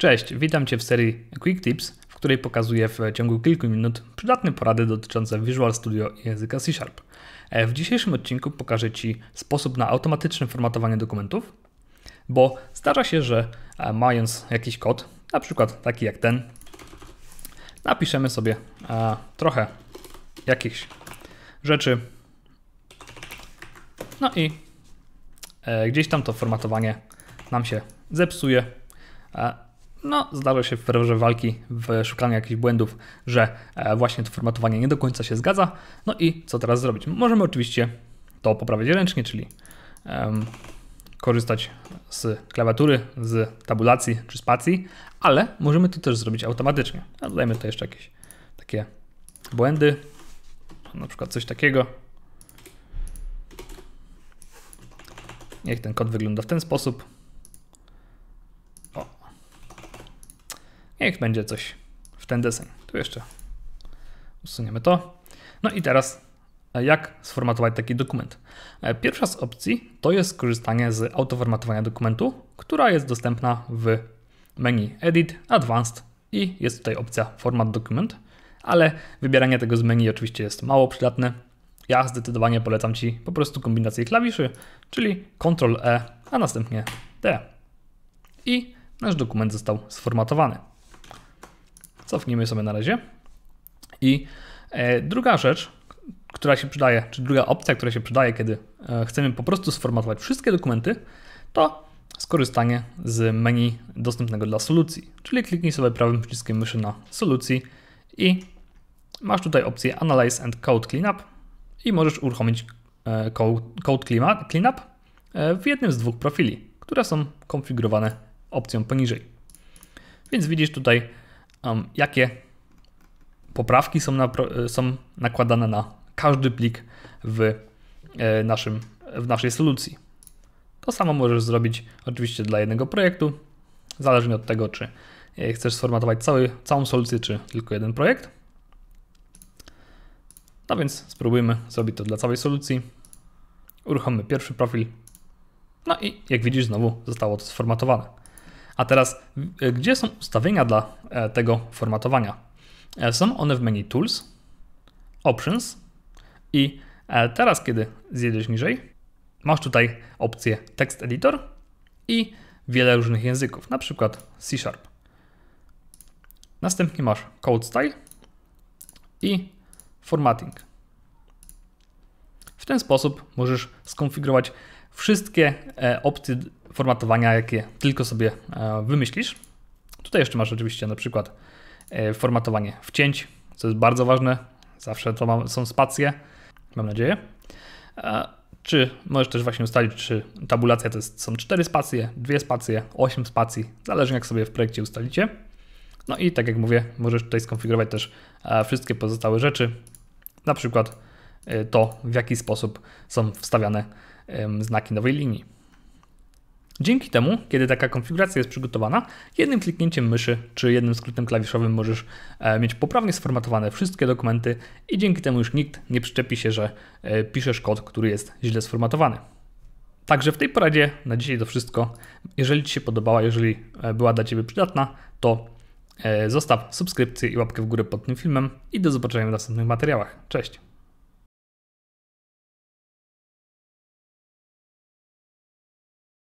Cześć, witam Cię w serii Quick Tips, w której pokazuję w ciągu kilku minut przydatne porady dotyczące Visual Studio i języka C Sharp. E, w dzisiejszym odcinku pokażę Ci sposób na automatyczne formatowanie dokumentów, bo zdarza się, że e, mając jakiś kod, na przykład taki jak ten, napiszemy sobie e, trochę jakichś rzeczy, no i gdzieś tam to formatowanie nam się zepsuje, no, zdarza się w ferworze walki, w szukaniu jakichś błędów, że e, właśnie to formatowanie nie do końca się zgadza. No i co teraz zrobić? Możemy oczywiście to poprawiać ręcznie, czyli um, korzystać z klawiatury, z tabulacji czy spacji, ale możemy to też zrobić automatycznie. Dodajmy tutaj jeszcze jakieś takie błędy, na przykład coś takiego. Niech ten kod wygląda w ten sposób. Niech będzie coś w ten deseń. Tu jeszcze usuniemy to. No i teraz e, jak sformatować taki dokument. E, pierwsza z opcji to jest korzystanie z autoformatowania dokumentu, która jest dostępna w menu Edit, Advanced i jest tutaj opcja Format Document. ale wybieranie tego z menu oczywiście jest mało przydatne. Ja zdecydowanie polecam Ci po prostu kombinację klawiszy, czyli Ctrl E, a następnie D. I nasz dokument został sformatowany. Cofnijmy sobie na razie. I e, druga rzecz, która się przydaje, czy druga opcja, która się przydaje, kiedy e, chcemy po prostu sformatować wszystkie dokumenty, to skorzystanie z menu dostępnego dla solucji. Czyli kliknij sobie prawym przyciskiem myszy na solucji i masz tutaj opcję Analyze and Code Cleanup i możesz uruchomić e, Code Cleanup w jednym z dwóch profili, które są konfigurowane opcją poniżej. Więc widzisz tutaj um, jakie poprawki są, na, e, są nakładane na każdy plik w, e, naszym, w naszej solucji. To samo możesz zrobić oczywiście dla jednego projektu, zależnie od tego, czy e, chcesz sformatować cały, całą solucję, czy tylko jeden projekt. No więc spróbujmy zrobić to dla całej solucji. Uruchommy pierwszy profil. No i jak widzisz, znowu zostało to sformatowane. A teraz, e, gdzie są ustawienia dla e, tego formatowania? E, są one w menu Tools, Options i teraz, kiedy zjedziesz niżej, masz tutaj opcję Text Editor i wiele różnych języków, na przykład C Sharp. Następnie masz Code Style i Formatting. W ten sposób możesz skonfigurować wszystkie e, opcje formatowania, jakie tylko sobie e, wymyślisz. Tutaj jeszcze masz oczywiście na przykład e, formatowanie wcięć, co jest bardzo ważne. Zawsze to są spacje, mam nadzieję. Czy możesz też właśnie ustalić, czy tabulacja to jest, są 4 spacje, 2 spacje, 8 spacji, zależnie jak sobie w projekcie ustalicie. No i tak jak mówię, możesz tutaj skonfigurować też wszystkie pozostałe rzeczy, na przykład to, w jaki sposób są wstawiane znaki nowej linii. Dzięki temu, kiedy taka konfiguracja jest przygotowana, jednym kliknięciem myszy czy jednym skrótem klawiszowym możesz e, mieć poprawnie sformatowane wszystkie dokumenty i dzięki temu już nikt nie przyczepi się, że e, piszesz kod, który jest źle sformatowany. Także w tej poradzie na dzisiaj to wszystko. Jeżeli Ci się podobała, jeżeli e, była dla Ciebie przydatna, to zostaw subskrypcję i łapkę w górę pod tym filmem i do zobaczenia w następnych materiałach. Cześć!